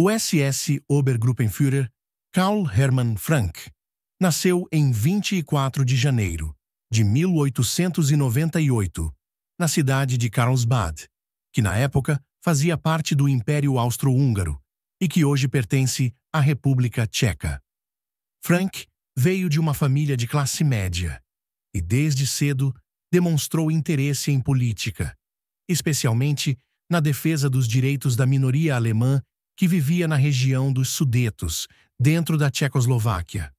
O SS Obergruppenführer Karl Hermann Frank nasceu em 24 de janeiro de 1898, na cidade de Karlsbad, que na época fazia parte do Império Austro-Húngaro e que hoje pertence à República Tcheca. Frank veio de uma família de classe média e, desde cedo, demonstrou interesse em política, especialmente na defesa dos direitos da minoria alemã que vivia na região dos Sudetos, dentro da Tchecoslováquia.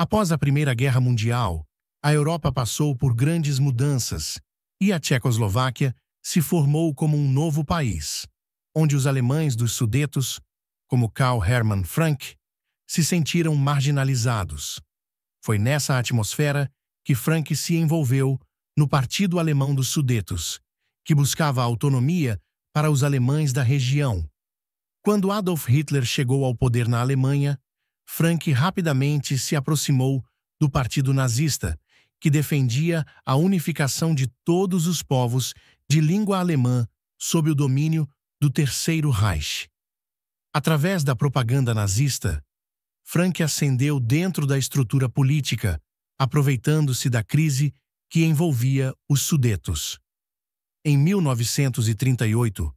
Após a Primeira Guerra Mundial, a Europa passou por grandes mudanças e a Tchecoslováquia se formou como um novo país, onde os alemães dos Sudetos, como Karl Hermann Frank, se sentiram marginalizados. Foi nessa atmosfera que Frank se envolveu no Partido Alemão dos Sudetos, que buscava autonomia para os alemães da região quando Adolf Hitler chegou ao poder na Alemanha, Frank rapidamente se aproximou do Partido Nazista, que defendia a unificação de todos os povos de língua alemã sob o domínio do Terceiro Reich. Através da propaganda nazista, Frank ascendeu dentro da estrutura política, aproveitando-se da crise que envolvia os Sudetos. Em 1938,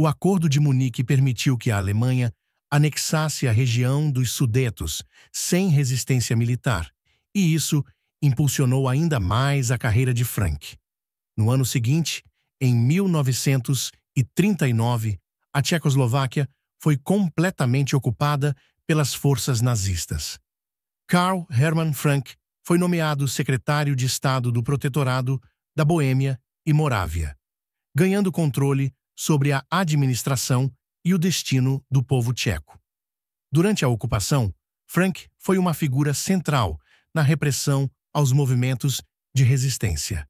o Acordo de Munique permitiu que a Alemanha anexasse a região dos Sudetos sem resistência militar, e isso impulsionou ainda mais a carreira de Frank. No ano seguinte, em 1939, a Tchecoslováquia foi completamente ocupada pelas forças nazistas. Karl Hermann Frank foi nomeado secretário de Estado do Protetorado da Boêmia e Morávia, ganhando controle sobre a administração e o destino do povo tcheco. Durante a ocupação, Frank foi uma figura central na repressão aos movimentos de resistência.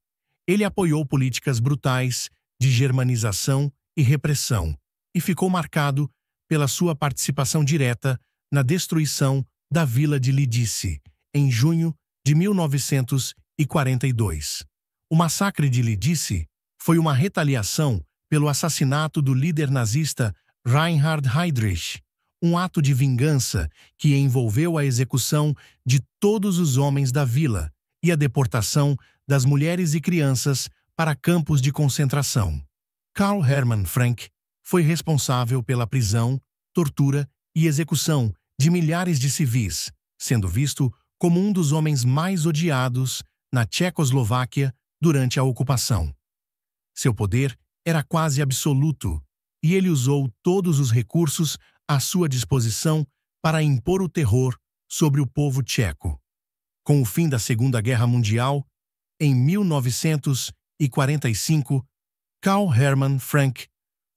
Ele apoiou políticas brutais de germanização e repressão e ficou marcado pela sua participação direta na destruição da vila de Lidice em junho de 1942. O massacre de Lidice foi uma retaliação pelo assassinato do líder nazista Reinhard Heydrich, um ato de vingança que envolveu a execução de todos os homens da vila e a deportação das mulheres e crianças para campos de concentração. Karl Hermann Frank foi responsável pela prisão, tortura e execução de milhares de civis, sendo visto como um dos homens mais odiados na Tchecoslováquia durante a ocupação. Seu poder era quase absoluto, e ele usou todos os recursos à sua disposição para impor o terror sobre o povo tcheco. Com o fim da Segunda Guerra Mundial, em 1945, Karl Hermann Frank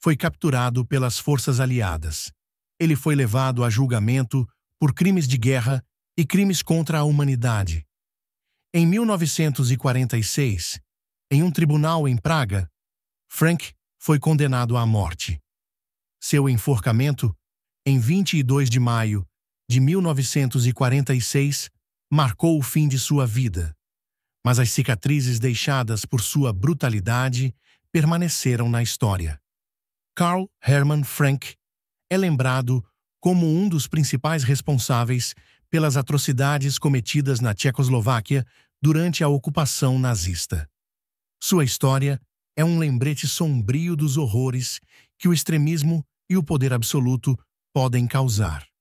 foi capturado pelas forças aliadas. Ele foi levado a julgamento por crimes de guerra e crimes contra a humanidade. Em 1946, em um tribunal em Praga, Frank foi condenado à morte. Seu enforcamento, em 22 de maio de 1946, marcou o fim de sua vida. Mas as cicatrizes deixadas por sua brutalidade permaneceram na história. Carl Hermann Frank é lembrado como um dos principais responsáveis pelas atrocidades cometidas na Tchecoslováquia durante a ocupação nazista. Sua história é um lembrete sombrio dos horrores que o extremismo e o poder absoluto podem causar.